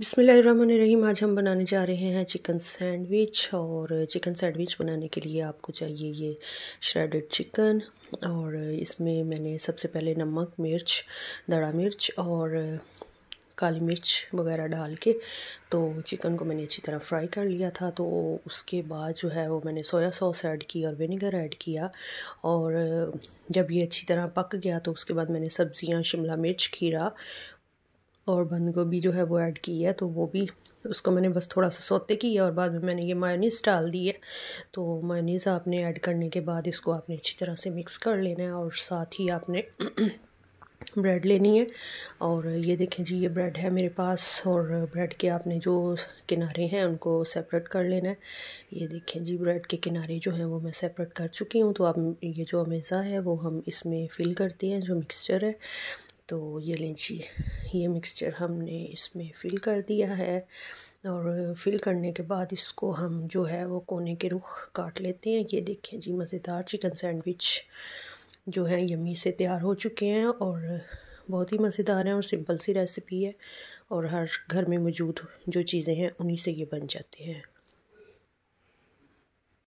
बिसमीम आज हम बनाने जा रहे हैं चिकन सैंडविच और चिकन सैंडविच बनाने के लिए आपको चाहिए ये श्रेडेड चिकन और इसमें मैंने सबसे पहले नमक मिर्च दड़ा मिर्च और काली मिर्च वगैरह डाल के तो चिकन को मैंने अच्छी तरह फ्राई कर लिया था तो उसके बाद जो है वो मैंने सोया सॉस ऐड की और विनेगर ऐड किया और जब ये अच्छी तरह पक गया तो उसके बाद मैंने सब्ज़ियाँ शिमला मिर्च खीरा और बंद गोभी जो है वो ऐड की है तो वो भी उसको मैंने बस थोड़ा सा सोते किया और बाद में मैंने ये मायोनीस डाल दी है तो मायोनीस आपने ऐड करने के बाद इसको आपने अच्छी तरह से मिक्स कर लेना है और साथ ही आपने ब्रेड लेनी है और ये देखें जी ये ब्रेड है मेरे पास और ब्रेड के आपने जो किनारे हैं उनको सेपरेट कर लेना है ये देखें जी ब्रेड के किनारे जो हैं वो मैं सेपरेट कर चुकी हूँ तो आप ये जो अमेज़ा है वो हम इसमें फिल करते हैं जो मिक्सचर है तो ये लीजिए ये मिक्सचर हमने इसमें फिल कर दिया है और फिल करने के बाद इसको हम जो है वो कोने के रुख काट लेते हैं ये देखें जी मज़ेदार चिकन सैंडविच जो है यमी से तैयार हो चुके हैं और बहुत ही मज़ेदार हैं और सिंपल सी रेसिपी है और हर घर में मौजूद जो चीज़ें हैं उन्हीं से ये बन जाते हैं